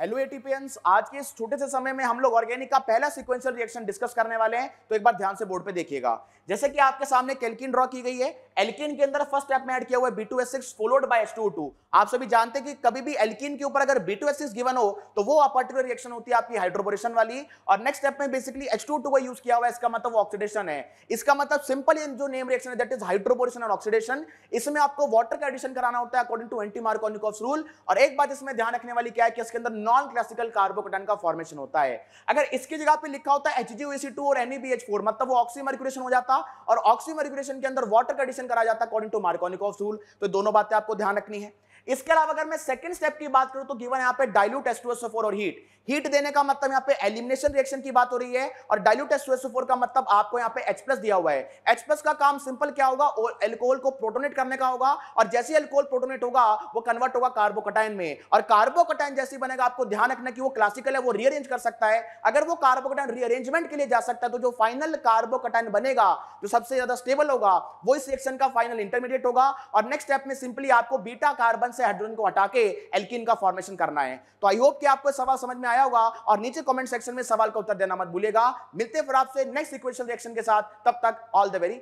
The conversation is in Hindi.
हेलो एटीपीएंस आज के इस छोटे से समय में हम लोग ऑर्गेनिक का पहला सीक्वेंशियल रिएक्शन डिस्कस करने वाले हैं तो एक बार ध्यान से बोर्ड पे देखिएगा जैसे कि आपके सामने कैलकिन ड्रॉ की गई है एल्किन के अंदर फर्स्ट स्टेप में ऐड किया हुआ है B2S6 फॉलोड बाय H2O2 आप सभी जानते हैं कि कभी भी एल्किन के ऊपर अगर B2S6 गिवन हो तो वो पर्टिकुलर रिएक्शन होती है आपकी हाइड्रोबोरेशन वाली और नेक्स्ट स्टेप में बेसिकली H2O2 का यूज किया हुआ है इसका मतलब ऑक्सीडेशन है इसका मतलब सिंपल जो नेम रिएक्शन है दैट इज हाइड्रोबोरेशन और ऑक्सीडेशन इसमें आपको वाटर का एडिशन कराना होता है according to anti Markovnikov's rule और एक बात इसमें ध्यान रखने वाली क्या है कि इसके अंदर नॉन क्लासिकल कार्बोकेटाइन का फॉर्मेशन होता है अगर इसकी जगह पे लिखा होता है HGOC2 और NaBH4 e मतलब वो ऑक्सीमर्क्यूरेशन हो जाता और ऑक्सीमरिकुलेशन के अंदर वाटर का एडिशन करा जाता है अकॉर्डिंग टू मार्कोनिकॉफ रूल तो दोनों बातें आपको ध्यान रखनी है इसके अलावा अगर मैं सेकंड स्टेप की बात करूं तो गिवन यहां पे डाइल्यूट H2SO4 और हीट हीट देने का मतलब यहां पे एलिमिनेशन रिएक्शन की बात हो रही है और डाइल्यूट H2SO4 का मतलब आपको यहां पे H+ दिया हुआ है H+ का काम सिंपल क्या होगा अल्कोहल को प्रोटोनेट करने का होगा और जैसे ही अल्कोहल प्रोटोनेट होगा वो कन्वर्ट होगा कार्बोकैटायन में और कार्बोकैटायन जैसे ही बनेगा आपको ध्यान रखना कि वो क्लासिकल है वो रीअरेंज कर सकता है अगर वो कार्बोकैटायन रीअरेंजमेंट के लिए जा सकता है तो जो फाइनल कार्बोकैटायन बनेगा जो सबसे ज्यादा स्टेबल होगा वो इस रिएक्शन का फाइनल इंटरमीडिएट होगा और नेक्स्ट स्टेप में सिंपली आपको बीटा कार्बन से हाइड्रोजन को हटा के एल्किन का फॉर्मेशन करना है तो आई होप कि आपको सवाल समझ में आया होगा और नीचे कमेंट सेक्शन में सवाल का उत्तर देना मत भूलेगा मिलते फिर आपसे नेक्स्ट इक्वेशन रिएक्शन के साथ तब तक ऑल द वेरी